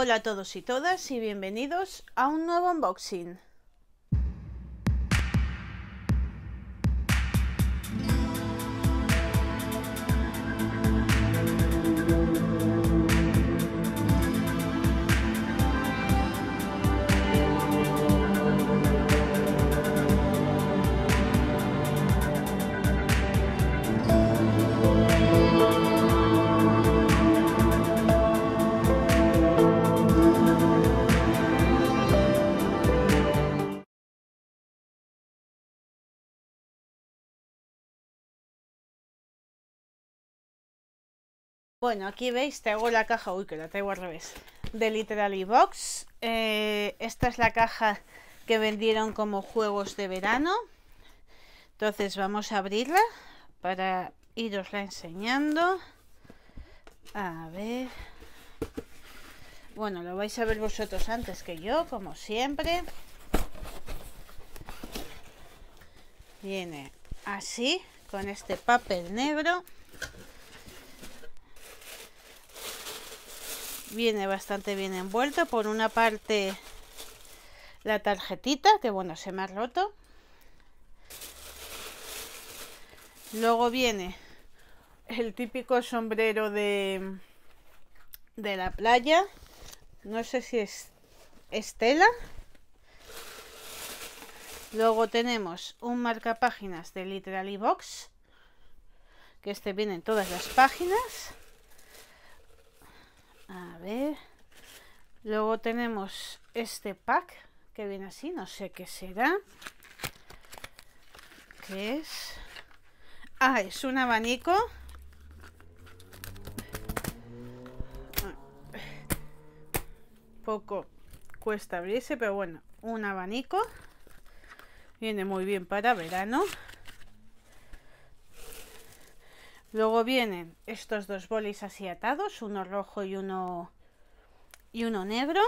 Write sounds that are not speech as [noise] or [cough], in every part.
Hola a todos y todas y bienvenidos a un nuevo unboxing. Bueno, aquí veis, hago la caja, uy que la traigo al revés, de Literally Box. Eh, esta es la caja que vendieron como juegos de verano. Entonces vamos a abrirla para la enseñando. A ver. Bueno, lo vais a ver vosotros antes que yo, como siempre. Viene así, con este papel negro. viene bastante bien envuelto por una parte la tarjetita que bueno se me ha roto luego viene el típico sombrero de de la playa no sé si es estela luego tenemos un marcapáginas de Literally Box que este viene en todas las páginas Luego tenemos este pack que viene así, no sé qué será. ¿Qué es? Ah, es un abanico. Poco cuesta abrirse, pero bueno, un abanico. Viene muy bien para verano. Luego vienen estos dos bolis así atados, uno rojo y uno y uno negro.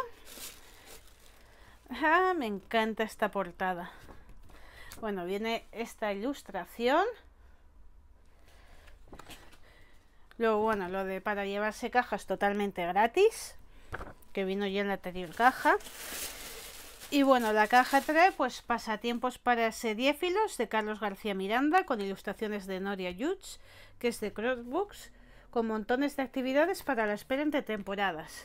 Ah, me encanta esta portada. Bueno, viene esta ilustración. Luego, bueno, lo de para llevarse cajas totalmente gratis, que vino ya en la anterior caja. Y bueno, la caja trae pues pasatiempos para sediéfilos de Carlos García Miranda con ilustraciones de Noria Yutz que es de Crossbooks, con montones de actividades para la espera entre temporadas.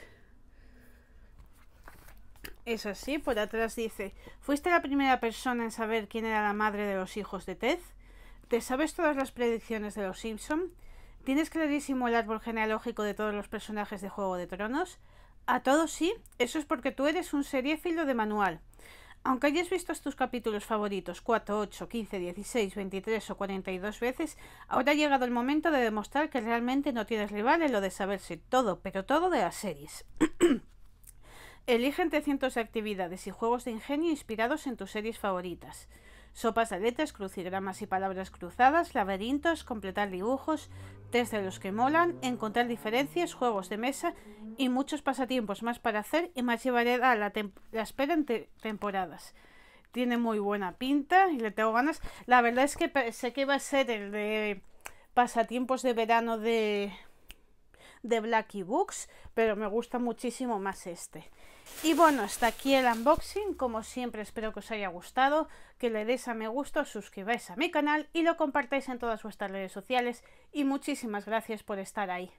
Es así, por atrás dice, ¿fuiste la primera persona en saber quién era la madre de los hijos de Ted? ¿Te sabes todas las predicciones de los Simpson? ¿Tienes clarísimo el árbol genealógico de todos los personajes de Juego de Tronos? A todos sí, eso es porque tú eres un seriéfilo de manual. Aunque hayas visto tus capítulos favoritos 4, 8, 15, 16, 23 o 42 veces, ahora ha llegado el momento de demostrar que realmente no tienes rival en lo de saberse todo, pero todo de las series. [clears throat] Elige entre cientos de actividades y juegos de ingenio inspirados en tus series favoritas. Sopas de letras, crucigramas y palabras cruzadas, laberintos, completar dibujos, test de los que molan, encontrar diferencias, juegos de mesa y muchos pasatiempos más para hacer y más llevaré a la, espera entre temporadas. Tiene muy buena pinta y le tengo ganas. La verdad es que sé que va a ser el de pasatiempos de verano de, de Blacky Books, pero me gusta muchísimo más este. Y bueno, hasta aquí el unboxing, como siempre espero que os haya gustado, que le deis a me gusto, suscribáis a mi canal y lo compartáis en todas vuestras redes sociales y muchísimas gracias por estar ahí.